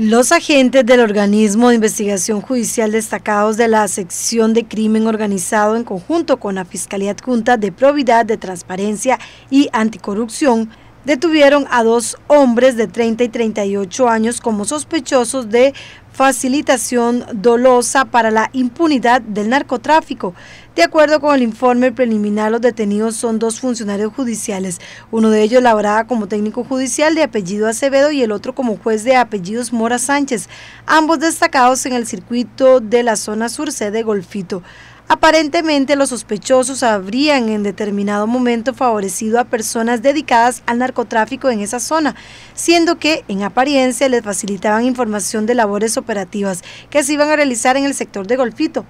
Los agentes del organismo de investigación judicial destacados de la sección de crimen organizado en conjunto con la Fiscalía Adjunta de Probidad de Transparencia y Anticorrupción detuvieron a dos hombres de 30 y 38 años como sospechosos de facilitación dolosa para la impunidad del narcotráfico. De acuerdo con el informe preliminar, los detenidos son dos funcionarios judiciales, uno de ellos laboraba como técnico judicial de apellido Acevedo y el otro como juez de apellidos Mora Sánchez, ambos destacados en el circuito de la zona sur de Golfito. Aparentemente los sospechosos habrían en determinado momento favorecido a personas dedicadas al narcotráfico en esa zona, siendo que en apariencia les facilitaban información de labores operativas que se iban a realizar en el sector de Golfito.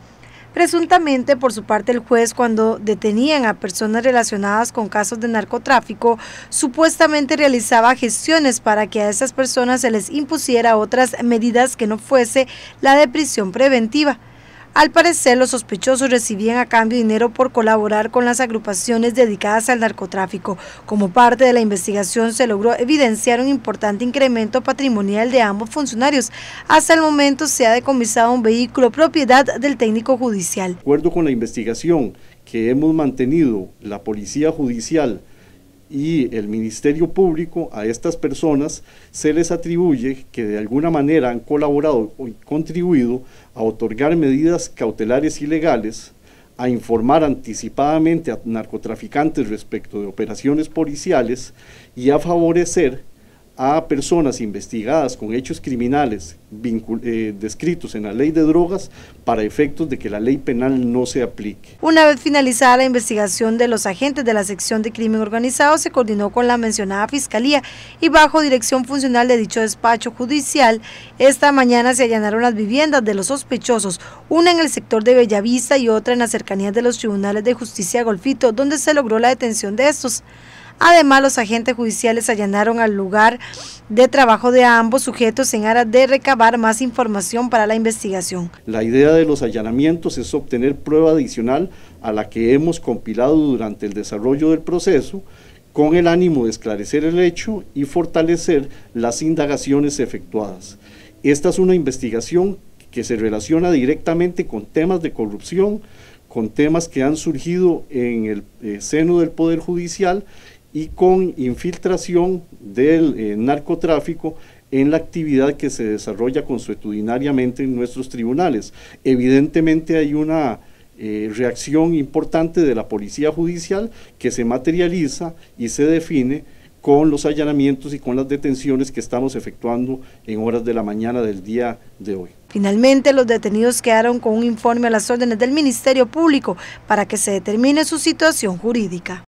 Presuntamente, por su parte, el juez cuando detenían a personas relacionadas con casos de narcotráfico, supuestamente realizaba gestiones para que a esas personas se les impusiera otras medidas que no fuese la de prisión preventiva. Al parecer, los sospechosos recibían a cambio dinero por colaborar con las agrupaciones dedicadas al narcotráfico. Como parte de la investigación, se logró evidenciar un importante incremento patrimonial de ambos funcionarios. Hasta el momento se ha decomisado un vehículo propiedad del técnico judicial. De acuerdo con la investigación que hemos mantenido, la Policía Judicial y el Ministerio Público a estas personas se les atribuye que de alguna manera han colaborado o contribuido a otorgar medidas cautelares ilegales, a informar anticipadamente a narcotraficantes respecto de operaciones policiales y a favorecer a personas investigadas con hechos criminales eh, descritos en la ley de drogas para efectos de que la ley penal no se aplique. Una vez finalizada la investigación de los agentes de la sección de crimen organizado, se coordinó con la mencionada fiscalía y bajo dirección funcional de dicho despacho judicial, esta mañana se allanaron las viviendas de los sospechosos, una en el sector de Bellavista y otra en las cercanías de los tribunales de justicia Golfito, donde se logró la detención de estos. Además, los agentes judiciales allanaron al lugar de trabajo de ambos sujetos en aras de recabar más información para la investigación. La idea de los allanamientos es obtener prueba adicional a la que hemos compilado durante el desarrollo del proceso con el ánimo de esclarecer el hecho y fortalecer las indagaciones efectuadas. Esta es una investigación que se relaciona directamente con temas de corrupción, con temas que han surgido en el eh, seno del Poder Judicial y con infiltración del eh, narcotráfico en la actividad que se desarrolla consuetudinariamente en nuestros tribunales. Evidentemente hay una eh, reacción importante de la policía judicial que se materializa y se define con los allanamientos y con las detenciones que estamos efectuando en horas de la mañana del día de hoy. Finalmente, los detenidos quedaron con un informe a las órdenes del Ministerio Público para que se determine su situación jurídica.